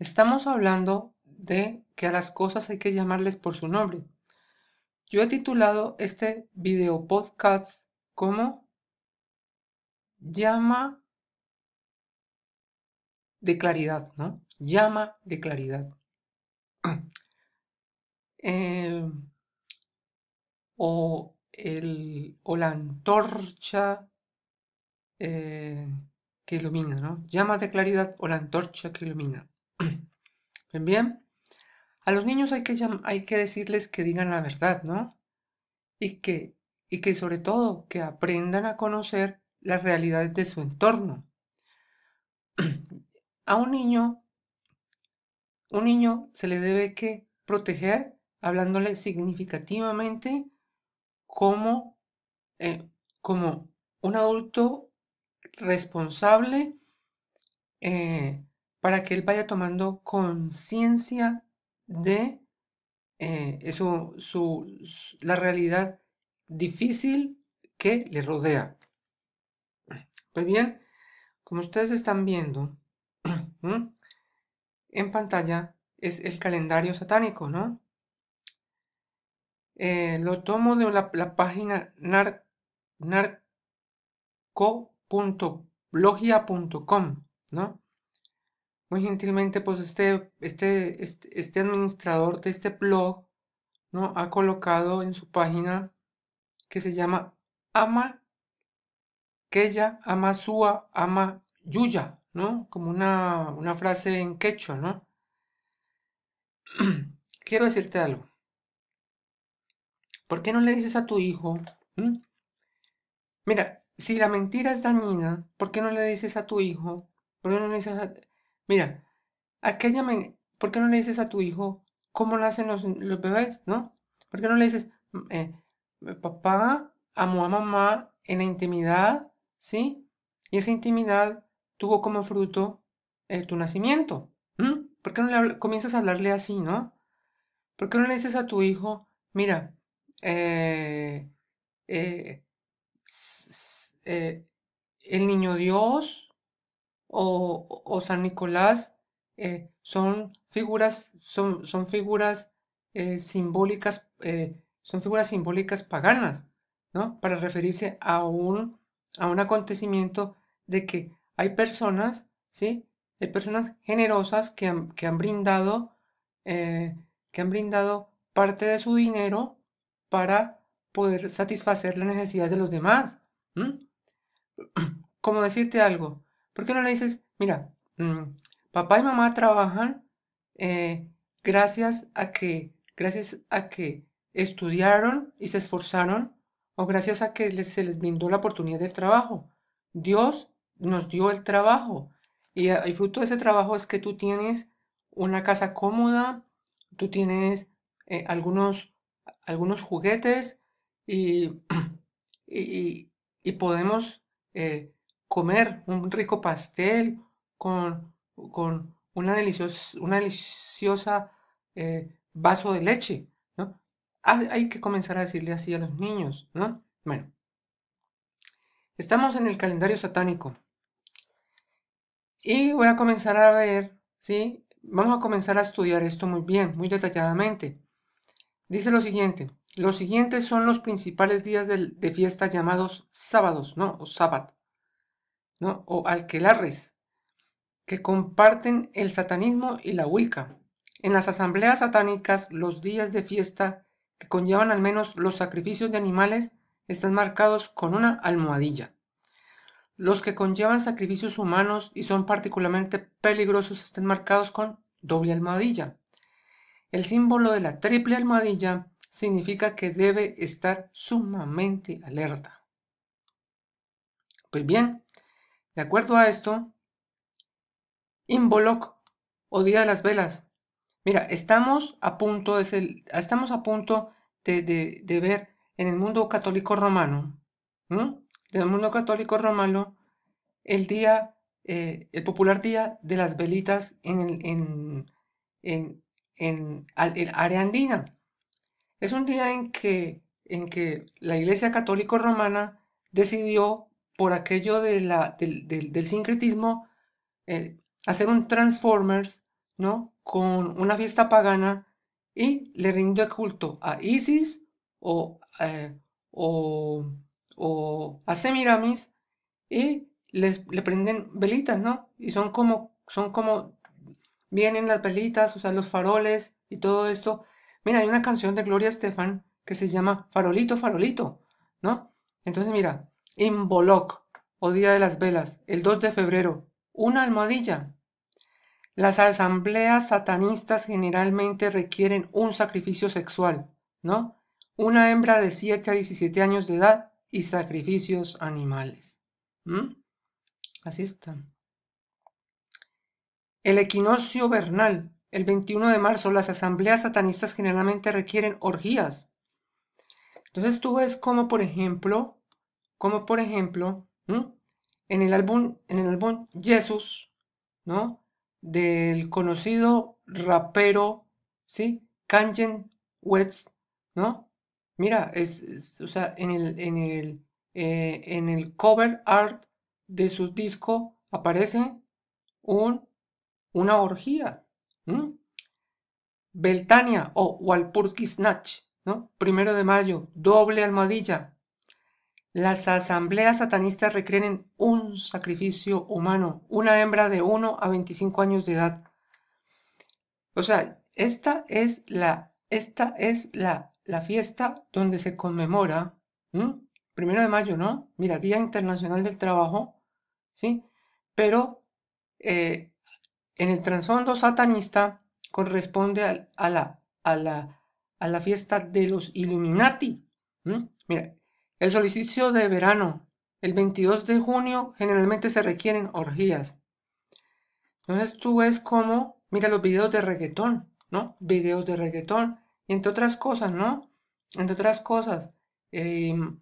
Estamos hablando de que a las cosas hay que llamarles por su nombre. Yo he titulado este video podcast como llama de claridad, ¿no? Llama de claridad. Eh, o, el, o la antorcha eh, que ilumina, ¿no? Llama de claridad o la antorcha que ilumina. Bien, A los niños hay que, hay que decirles que digan la verdad, ¿no? Y que, y que sobre todo que aprendan a conocer las realidades de su entorno. a un niño, un niño se le debe que proteger hablándole significativamente como, eh, como un adulto responsable eh, para que él vaya tomando conciencia de eh, eso, la realidad difícil que le rodea. Muy pues bien, como ustedes están viendo en pantalla, es el calendario satánico, ¿no? Eh, lo tomo de la, la página nar, narco .blogia.com ¿no? Muy gentilmente, pues este, este, este, este, administrador de este blog, ¿no? Ha colocado en su página que se llama Ama ella Ama Sua, Ama Yuya, ¿no? Como una, frase en quechua, ¿no? Quiero decirte algo. ¿Por qué no le dices a tu hijo? Mira, si la mentira es dañina, ¿por qué no le dices a tu hijo? ¿Por qué no le dices a... Mira, aquella ¿por qué no le dices a tu hijo cómo nacen los, bebés, no? ¿Por qué no le dices, eh, eh, papá amó a mamá en la intimidad, ¿sí? Y esa intimidad tuvo como fruto eh, tu nacimiento. ¿Por qué no le comienzas a hablarle así, no? ¿Por qué no le dices a tu hijo, mira, eh, eh, el Niño Dios o, San Nicolás eh, son figuras, son, son figuras eh, simbólicas, son figuras simbólicas paganas, ¿no? Para referirse a un, a un acontecimiento de que hay personas, ¿sí? Hay personas generosas que han, que han brindado, que han brindado parte de su dinero para poder satisfacer las necesidades de los demás. como decirte algo, ¿por qué no le dices, mira, mm, papá y mamá trabajan eh, gracias a que, gracias a que estudiaron y se esforzaron o gracias a que se les brindó la oportunidad del trabajo. Dios nos dio el trabajo y el fruto de ese trabajo es que tú tienes una casa cómoda, tú tienes eh, algunos, algunos juguetes y, y podemos eh, comer un rico pastel con, una, deliciosa, una eh, deliciosa vaso de leche, ¿no? Ah, hay que comenzar a decirle así a los niños, ¿no? Bueno, estamos en el calendario satánico y voy a comenzar a ver, ¿sí? Vamos a comenzar a estudiar esto muy bien, muy detalladamente. Dice lo siguiente, los siguientes son los principales días de, fiesta llamados sábados, ¿no? O sábat, ¿no? O alquelarres, que comparten el satanismo y la huica. En las asambleas satánicas, los días de fiesta que conllevan al menos los sacrificios de animales están marcados con una almohadilla. Los que conllevan sacrificios humanos y son particularmente peligrosos están marcados con doble almohadilla. El símbolo de la triple almohadilla significa que debe estar sumamente alerta. Pues bien, de acuerdo a esto, Involoc o Día de las Velas. Mira, estamos a punto de, estamos a punto de, ver en el mundo católico romano, en el mundo católico romano, el día, eh, el popular día de las velitas en, el, en, en, en el área andina. Es un día en que, en que la Iglesia Católica Romana decidió, por aquello de la, del, del, sincretismo, eh, hacer un Transformers, ¿no? Con una fiesta pagana y le rinde culto a Isis o, eh, o, o a Semiramis y les, le prenden velitas, ¿no? Y son como, son como vienen las velitas, usan los faroles y todo esto. Mira, hay una canción de Gloria Estefan que se llama Farolito, Farolito, ¿no? Entonces, mira, Involok, o Día de las Velas, el 2 de febrero, una almohadilla. Las asambleas satanistas generalmente requieren un sacrificio sexual, ¿no? Una hembra de 7 a 17 años de edad y sacrificios animales. Así está. El equinoccio vernal, el 21 de marzo, las asambleas satanistas generalmente requieren orgías. Entonces tú ves como, por ejemplo, como por ejemplo, en el álbum, en el álbum Jesus, ¿no? Del conocido rapero, ¿sí? Kanye West, ¿no? Mira, es, en el, en el, eh, en el cover art de su disco aparece un una orgía. Beltania o Walpurgisnacht. ¿no? Primero de mayo, doble almohadilla. Las asambleas satanistas recreen un sacrificio humano, una hembra de 1 a 25 años de edad. O sea, esta es la, esta es la, la fiesta donde se conmemora, primero de mayo, ¿no? Mira, Día Internacional del Trabajo, ¿sí? Pero eh, en el trasfondo satanista corresponde a, la, a, la, a, la, fiesta de los Illuminati. Mira, el solsticio de verano, el 22 de junio, generalmente se requieren orgías. Entonces tú ves cómo, mira los videos de reggaetón, ¿no? Videos de reggaetón, entre otras cosas, ¿no? Entre otras cosas, em,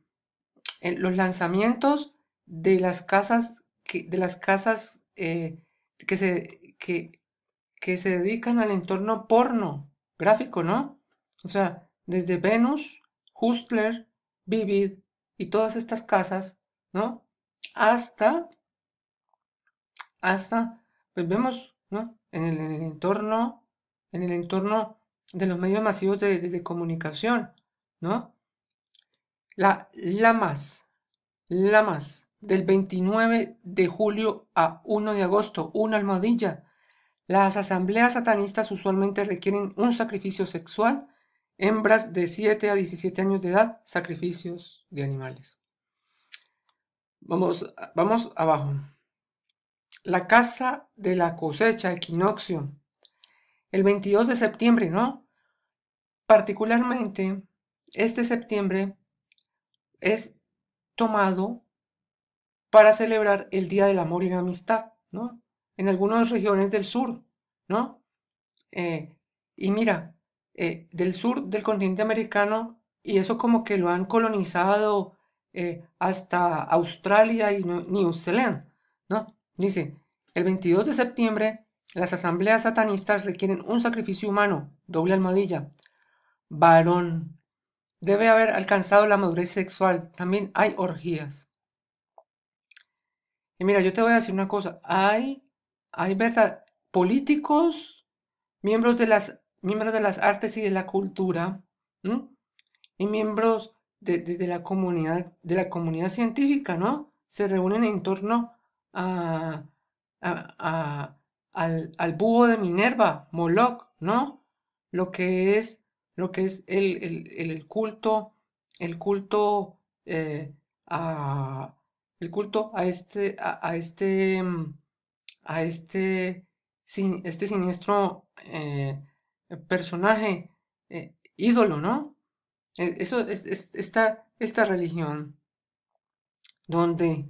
los lanzamientos de las casas de las casas eh, que se que, que se dedican al entorno porno gráfico, ¿no? O sea, desde Venus, Hustler, Vivid y todas estas casas, ¿no? Hasta, hasta, pues vemos, ¿no? En el, entorno, en el entorno de los medios masivos de, comunicación, ¿no? La, la más, la más, del 29 de julio a 1 de agosto, una almohadilla, las asambleas satanistas usualmente requieren un sacrificio sexual, hembras de 7 a 17 años de edad, sacrificios de animales. Vamos, vamos abajo. La casa de la cosecha, equinoccio. El 22 de septiembre, ¿no? Particularmente, este septiembre es tomado para celebrar el Día del Amor y la Amistad, ¿no? en algunas regiones del sur, ¿no? Eh, y mira, eh, del sur del continente americano, y eso como que lo han colonizado eh, hasta Australia y New Zealand, ¿no? Dice, el 22 de septiembre, las asambleas satanistas requieren un sacrificio humano, doble almohadilla. Varón debe haber alcanzado la madurez sexual. También hay orgías. Y mira, yo te voy a decir una cosa. Hay hay verdad, políticos, miembros de las, miembros de las artes y de la cultura, y miembros de, la comunidad, de la comunidad científica, ¿no? Se reúnen en torno a, al, búho de Minerva, Moloch, ¿no? Lo que es, lo que es el, culto, el culto eh, a el culto a este, a, este mm, a este, este siniestro eh, personaje, eh, ídolo, ¿no? E, eso es, esta, religión donde,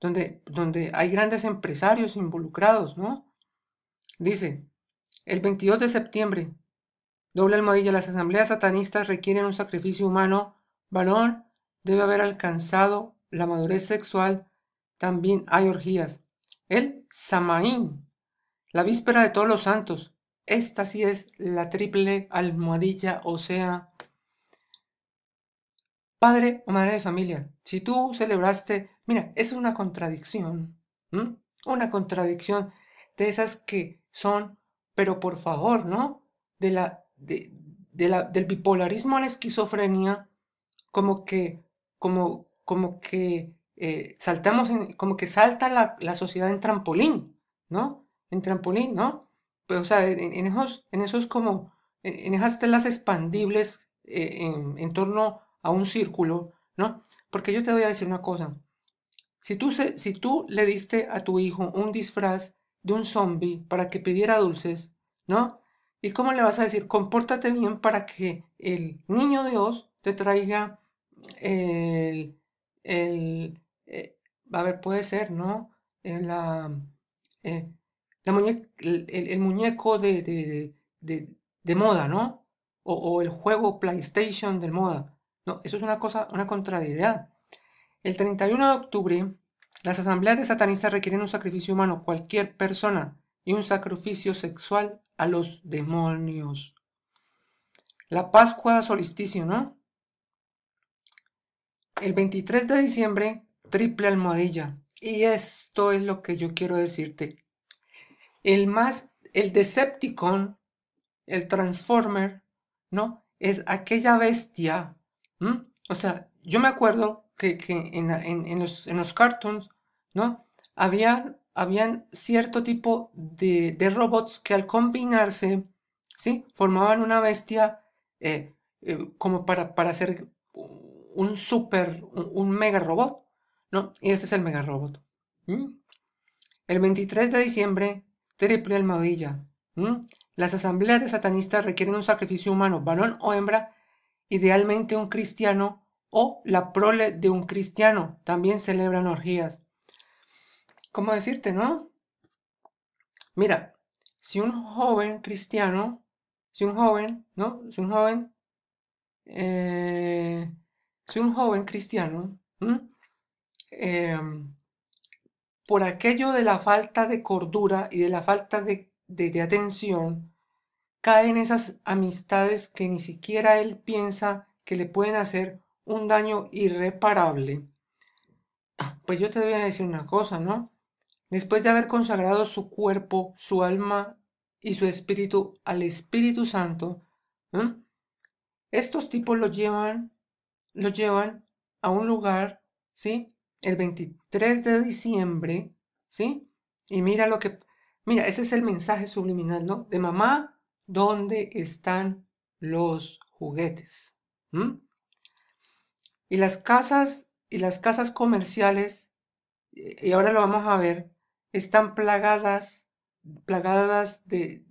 donde, donde hay grandes empresarios involucrados, ¿no? Dice, el 22 de septiembre, doble almohadilla, las asambleas satanistas requieren un sacrificio humano. Varón debe haber alcanzado la madurez sexual. También hay orgías. El Samaín, la víspera de todos los santos. Esta sí es la triple almohadilla, o sea, padre o madre de familia. Si tú celebraste, mira, es una contradicción, una contradicción de esas que son, pero por favor, ¿no? De la, de, de la, del bipolarismo a la esquizofrenia, como que, como, como que eh, saltamos, en, como que salta la, la, sociedad en trampolín, ¿no? En trampolín, ¿no? Pero, o sea, en, esos, en esos como, en, esas telas expandibles eh, en, torno a un círculo, ¿no? Porque yo te voy a decir una cosa. Si tú, si tú le diste a tu hijo un disfraz de un zombie para que pidiera dulces, ¿no? ¿Y cómo le vas a decir, compórtate bien para que el niño Dios te traiga el, eh, a ver, puede ser, ¿no? Eh, la, eh, el, muñeco de, moda, ¿no? O, el juego PlayStation de moda. No, eso es una cosa, una contrariedad. El 31 de octubre, las asambleas de satanistas requieren un sacrificio humano cualquier persona y un sacrificio sexual a los demonios. La Pascua solsticio, ¿no? El 23 de diciembre, triple almohadilla. Y esto es lo que yo quiero decirte. El más, el Decepticon, el Transformer, ¿no? Es aquella bestia. O sea, yo me acuerdo que, en, los, cartoons, ¿no? Habían, habían cierto tipo de, robots que al combinarse, ¿sí? Formaban una bestia eh, eh, como para, para hacer un super, un mega robot. No, y este es el mega robot. Mm. El 23 de diciembre, triple almohadilla. Mm. Las asambleas de satanistas requieren un sacrificio humano, varón o hembra, idealmente un cristiano o la prole de un cristiano. También celebran orgías. ¿Cómo decirte, no? Mira, si un joven cristiano, si un joven, ¿no? Si un joven, eh, si un joven cristiano, Em, por aquello de la falta de cordura y de la falta de, de, atención, caen esas amistades que ni siquiera él piensa que le pueden hacer un daño irreparable. Pues yo te voy a decir una cosa, ¿no? Después de haber consagrado su cuerpo, su alma y su espíritu al Espíritu Santo, estos tipos los llevan, lo llevan a un lugar, ¿sí? el 23 de diciembre, ¿sí? Y mira lo que, mira, ese es el mensaje subliminal, ¿no? De mamá, ¿dónde están los juguetes? ¿Mm? Y las casas, y las casas comerciales, y ahora lo vamos a ver, están plagadas, plagadas de,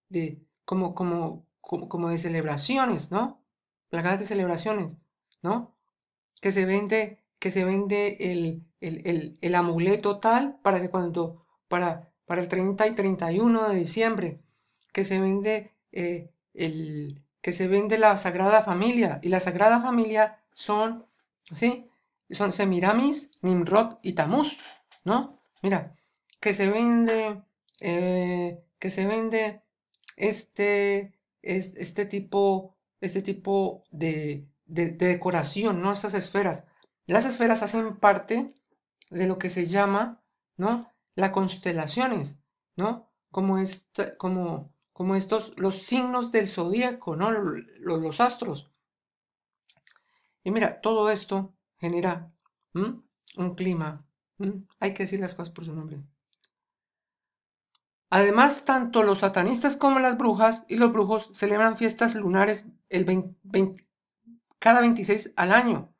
de, como, como, como de celebraciones, ¿no? Plagadas de celebraciones, ¿no? Que se vende que se vende el, amuleto tal para que cuando, para, para el 30 y 31 de diciembre, que se vende eh, el, que se vende la Sagrada Familia. Y la Sagrada Familia son, ¿sí? Son Semiramis, Nimrod y Tamuz, ¿no? Mira, que se vende, eh, que se vende este, es este tipo, este tipo de, de, de, decoración, ¿no? Estas esferas. Las esferas hacen parte de lo que se llama, ¿no? Las constelaciones, ¿no? Como, estos, los signos del zodíaco, ¿no? Los, astros. Y mira, todo esto genera un clima. Hay que decir las cosas por su nombre. Además, tanto los satanistas como las brujas y los brujos celebran fiestas lunares cada 26 al año.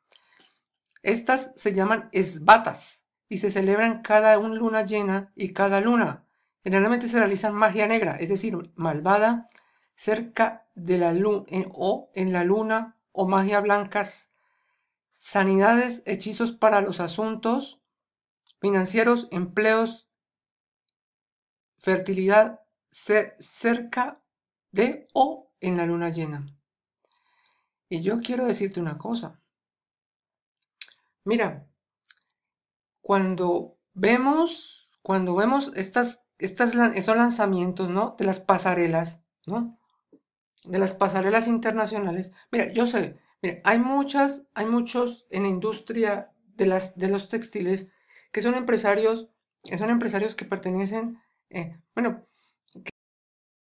Estas se llaman esbatas y se celebran cada una luna llena y cada luna. Generalmente se realizan magia negra, es decir, malvada, cerca de la luna o en la luna o magia blancas, sanidades, hechizos para los asuntos financieros, empleos, fertilidad, cerca de o en la luna llena. Y yo quiero decirte una cosa. Mira, cuando vemos, cuando vemos estas, estas, estos lanzamientos, ¿no? De las pasarelas, ¿no? De las pasarelas internacionales. Mira, yo sé, hay muchas, hay muchos en la industria de, las, de los textiles que son empresarios, que son empresarios que pertenecen, eh, bueno,